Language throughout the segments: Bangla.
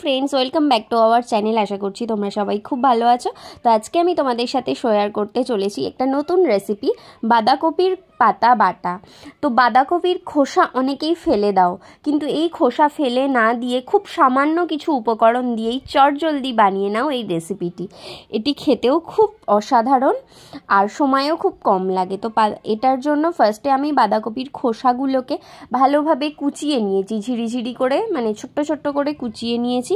friends welcome back to our channel আশা করছি তোমরা সবাই খুব ভালো আছো তো আজকে আমি তোমাদের সাথে শেয়ার করতে চলেছি একটা নতুন রেসিপি বাঁধাকপির পাতা বাটা তো বাঁধাকপির খোসা অনেকেই ফেলে দাও কিন্তু এই খোসা ফেলে না দিয়ে খুব সামান্য কিছু উপকরণ দিয়েই চটজলদি বানিয়ে নাও এই রেসিপিটি এটি খেতেও খুব অসাধারণ আর সময়ও খুব কম লাগে তো এটার জন্য ফার্স্টে আমি বাঁধাকপির খোসাগুলোকে ভালোভাবে কুচিয়ে নিয়েছি ঝিরিঝিরি করে মানে ছোট্ট ছোট্ট করে কুচিয়ে নিয়েছি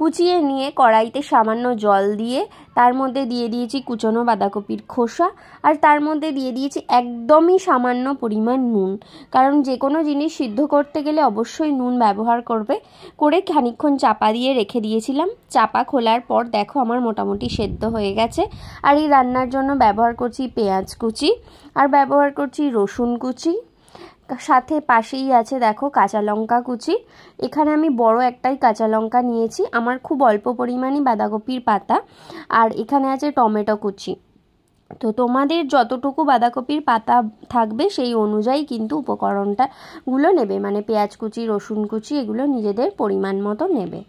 কুচিয়ে নিয়ে কড়াইতে সামান্য জল দিয়ে তার মধ্যে দিয়ে দিয়েছি কুচনো বাঁধাকপির খোসা আর তার মধ্যে দিয়ে দিয়েছি একদমই সামান্য পরিমাণ নুন কারণ যে কোনো জিনিস সিদ্ধ করতে গেলে অবশ্যই নুন ব্যবহার করবে করে খানিক্ষণ চাপা দিয়ে রেখে দিয়েছিলাম চাপা খোলার পর দেখো আমার মোটামুটি সেদ্ধ হয়ে গেছে আর এই রান্নার জন্য ব্যবহার করছি পেঁয়াজ কুচি আর ব্যবহার করছি রসুন কুচি সাথে পাশেই আছে দেখো কাঁচা লঙ্কা কুচি এখানে আমি বড় একটাই কাঁচা লঙ্কা নিয়েছি আমার খুব অল্প পরিমাণই বাঁধাকপির পাতা আর এখানে আছে টমেটো কুচি তো তোমাদের যতটুকু বাঁধাকপির পাতা থাকবে সেই অনুযায়ী কিন্তু উপকরণটা গুলো নেবে মানে পেঁয়াজ কুচি রসুন কুচি এগুলো নিজেদের পরিমাণ মতো নেবে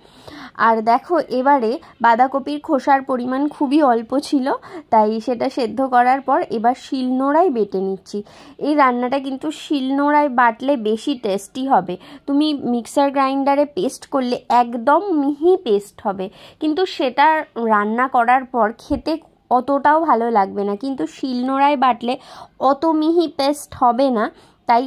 আর দেখো এবারে বাঁধাকপির খোসার পরিমাণ খুবই অল্প ছিল তাই সেটা সেদ্ধ করার পর এবার শিলনোড়ায় বেটে নিচ্ছি এই রান্নাটা কিন্তু শিলনোড়ায় বাটলে বেশি টেস্টি হবে তুমি মিক্সার গ্রাইন্ডারে পেস্ট করলে একদম মিহি পেস্ট হবে কিন্তু সেটা রান্না করার পর খেতে অতটাও ভালো লাগবে না কিন্তু শিলনোড়ায় বাটলে অত মিহি পেস্ট হবে না তাই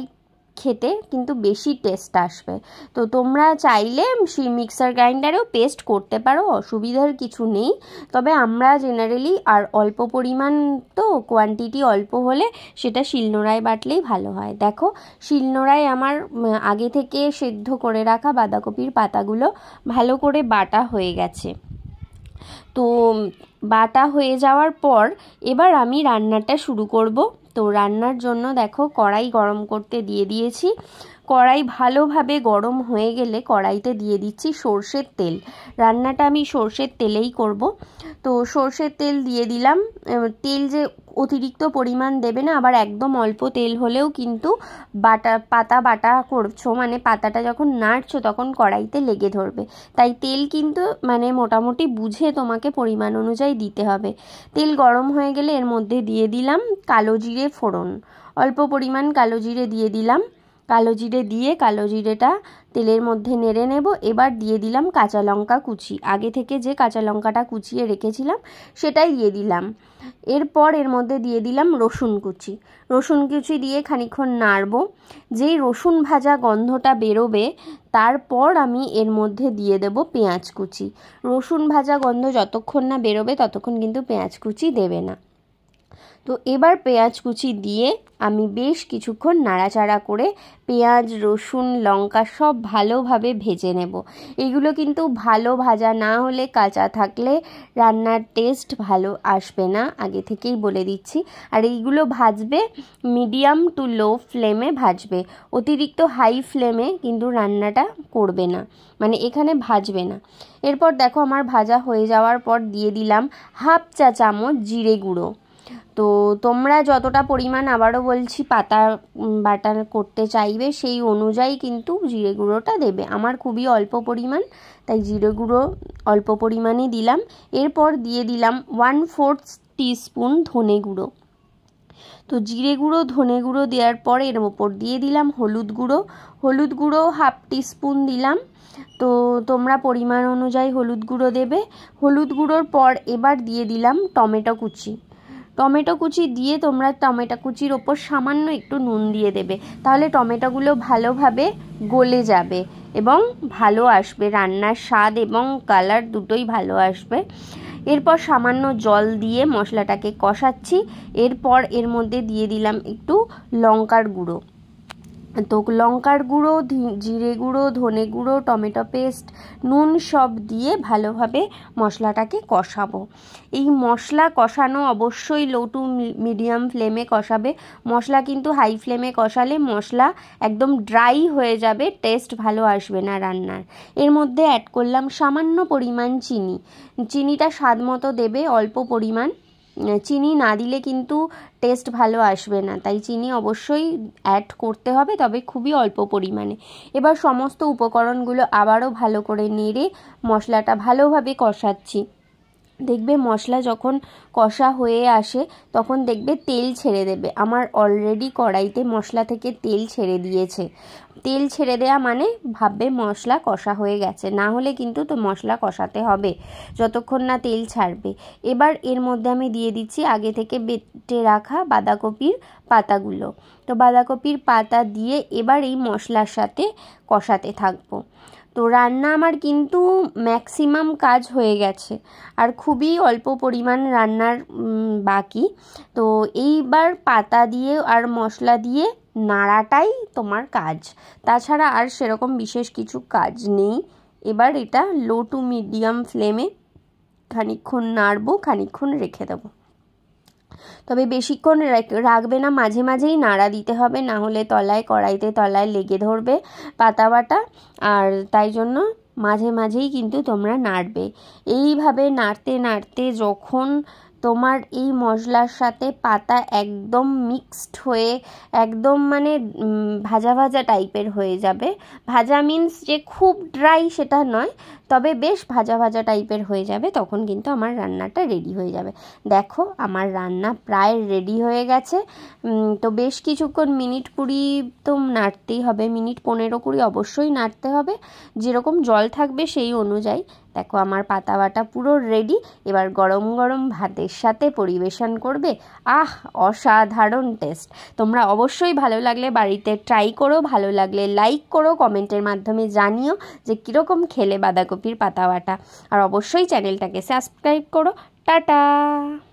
খেতে কিন্তু বেশি টেস্ট আসবে তো তোমরা চাইলে সেই মিক্সার গ্রাইন্ডারেও পেস্ট করতে পারো অসুবিধার কিছু নেই তবে আমরা জেনারেলি আর অল্প পরিমাণ তো কোয়ান্টিটি অল্প হলে সেটা শিলনোড়ায় বাটলেই ভালো হয় দেখো শিলনোড়ায় আমার আগে থেকে সেদ্ধ করে রাখা বাঁধাকপির পাতাগুলো ভালো করে বাটা হয়ে গেছে তো বাটা হয়ে যাওয়ার পর এবার আমি রান্নাটা শুরু করব তো রান্নার জন্য দেখো কড়াই গরম করতে দিয়ে দিয়েছি কড়াই ভালোভাবে গরম হয়ে গেলে কড়াইতে দিয়ে দিচ্ছি সর্ষের তেল রান্নাটা আমি সর্ষের তেলেই করব তো সর্ষের তেল দিয়ে দিলাম তেল যে অতিরিক্ত পরিমাণ দেবে না আবার একদম অল্প তেল হলেও কিন্তু বাটা পাতা বাটা করছো মানে পাতাটা যখন নাড়ছো তখন কড়াইতে লেগে ধরবে তাই তেল কিন্তু মানে মোটামুটি বুঝে তোমাকে পরিমাণ অনুযায়ী দিতে হবে তেল গরম হয়ে গেলে এর মধ্যে দিয়ে দিলাম কালো জিরে ফোড়ন অল্প পরিমাণ কালো জিরে দিয়ে দিলাম কালো জিরে দিয়ে কালো জিরেটা তেলের মধ্যে নেড়ে নেব এবার দিয়ে দিলাম কাঁচা লঙ্কা কুচি আগে থেকে যে কাঁচা লঙ্কাটা কুচিয়ে রেখেছিলাম সেটাই দিয়ে দিলাম এরপর এর মধ্যে দিয়ে দিলাম রসুন কুচি রসুন কুচি দিয়ে খানিক্ষণ নাড়ব যেই রসুন ভাজা গন্ধটা বেরোবে তারপর আমি এর মধ্যে দিয়ে দেব পেঁয়াজ কুচি রসুন ভাজা গন্ধ যতক্ষণ না বেরোবে ততক্ষণ কিন্তু পেঁয়াজ কুচি দেবে না তো এবার পেঁয়াজ কুচি দিয়ে আমি বেশ কিছুক্ষণ নাড়াচাড়া করে পেঁয়াজ রসুন লঙ্কা সব ভালোভাবে ভেজে নেব এগুলো কিন্তু ভালো ভাজা না হলে কাঁচা থাকলে রান্নার টেস্ট ভালো আসবে না আগে থেকেই বলে দিচ্ছি আর এইগুলো ভাজবে মিডিয়াম টু লো ফ্লেমে ভাজবে অতিরিক্ত হাই ফ্লেমে কিন্তু রান্নাটা করবে না মানে এখানে ভাজবে না এরপর দেখো আমার ভাজা হয়ে যাওয়ার পর দিয়ে দিলাম হাফ চা চামচ জিরে গুঁড়ো তো তোমরা যতটা পরিমাণ আবারও বলছি পাতা বাটা করতে চাইবে সেই অনুযায়ী কিন্তু জিরে গুঁড়োটা দেবে আমার খুবই অল্প পরিমাণ তাই জিরে গুঁড়ো অল্প পরিমাণই দিলাম এরপর দিয়ে দিলাম ওয়ান ফোর্থ টিস্পুন ধনে গুঁড়ো তো জিরে গুঁড়ো ধনে গুঁড়ো দেওয়ার পর এর ওপর দিয়ে দিলাম হলুদ গুঁড়ো হলুদ গুঁড়ো হাফ টিস্পুন দিলাম তো তোমরা পরিমাণ অনুযায়ী হলুদ গুঁড়ো দেবে হলুদ গুঁড়োর পর এবার দিয়ে দিলাম টমেটো কুচি টমেটো কুচি দিয়ে তোমরা টমেটো কুচির ওপর সামান্য একটু নুন দিয়ে দেবে তাহলে টমেটোগুলো ভালোভাবে গলে যাবে এবং ভালো আসবে রান্নার স্বাদ এবং কালার দুটোই ভালো আসবে এরপর সামান্য জল দিয়ে মশলাটাকে কষাচ্ছি এরপর এর মধ্যে দিয়ে দিলাম একটু লঙ্কার গুঁড়ো তো লঙ্কার গুঁড়ো জিরে গুঁড়ো ধনে গুঁড়ো টমেটো পেস্ট নুন সব দিয়ে ভালোভাবে মশলাটাকে কষাবো এই মশলা কষানো অবশ্যই লো টু মিডিয়াম ফ্লেমে কষাবে মশলা কিন্তু হাই ফ্লেমে কষালে মশলা একদম ড্রাই হয়ে যাবে টেস্ট ভালো আসবে না রান্নার এর মধ্যে অ্যাড করলাম সামান্য পরিমাণ চিনি চিনিটা স্বাদ মতো দেবে অল্প পরিমাণ চিনি না দিলে কিন্তু টেস্ট ভালো আসবে না তাই চিনি অবশ্যই অ্যাড করতে হবে তবে খুবই অল্প পরিমাণে এবার সমস্ত উপকরণগুলো আবারও ভালো করে নেড়ে মশলাটা ভালোভাবে কষাচ্ছি দেখবে মশলা যখন কষা হয়ে আসে তখন দেখবে তেল ছেড়ে দেবে আমার অলরেডি কড়াইতে মশলা থেকে তেল ছেড়ে দিয়েছে তেল ছেড়ে দেয়া মানে ভাববে মশলা কষা হয়ে গেছে না হলে কিন্তু তো মশলা কষাতে হবে যতক্ষণ না তেল ছাড়বে এবার এর মধ্যে আমি দিয়ে দিচ্ছি আগে থেকে বেটে রাখা বাঁধাকপির পাতাগুলো তো বাঁধাকপির পাতা দিয়ে এবার এই মশলার সাথে কষাতে থাকবো তো রান্না আমার কিন্তু ম্যাক্সিমাম কাজ হয়ে গেছে আর খুবই অল্প পরিমাণ রান্নার বাকি তো এইবার পাতা দিয়ে আর মশলা দিয়ে নাড়াটাই তোমার কাজ তাছাড়া আর সেরকম বিশেষ কিছু কাজ নেই এবার এটা লো টু মিডিয়াম ফ্লেমে খানিক্ষণ নাড়বো খানিক্ষণ রেখে দেবো তবে বেশিক্ষণ রাখবে না মাঝে মাঝেই নাড়া দিতে হবে না হলে তলায় কড়াইতে তলায় লেগে ধরবে পাতা বাটা আর তাই জন্য মাঝে মাঝেই কিন্তু তোমরা নাড়বে এইভাবে নাড়তে নাড়তে যখন তোমার এই মশলার সাথে পাতা একদম মিক্সড হয়ে একদম মানে ভাজা ভাজা টাইপের হয়ে যাবে ভাজা মিন্স যে খুব ড্রাই সেটা নয় তবে বেশ ভাজা ভাজা টাইপের হয়ে যাবে তখন কিন্তু আমার রান্নাটা রেডি হয়ে যাবে দেখো আমার রান্না প্রায় রেডি হয়ে গেছে তো বেশ কিছুক্ষণ মিনিট কুড়ি তো নাড়তেই হবে মিনিট পনেরো কুড়ি অবশ্যই নাড়তে হবে যেরকম জল থাকবে সেই অনুযায়ী দেখো আমার পাতা বাটা পুরো রেডি এবার গরম গরম ভাতের সাথে পরিবেশন করবে আহ অসাধারণ টেস্ট তোমরা অবশ্যই ভালো লাগলে বাড়িতে ট্রাই করো ভালো লাগলে লাইক করো কমেন্টের মাধ্যমে জানিও যে কীরকম খেলে বাঁধাকপির পাতা বাটা আর অবশ্যই চ্যানেলটাকে সাবস্ক্রাইব করো টাটা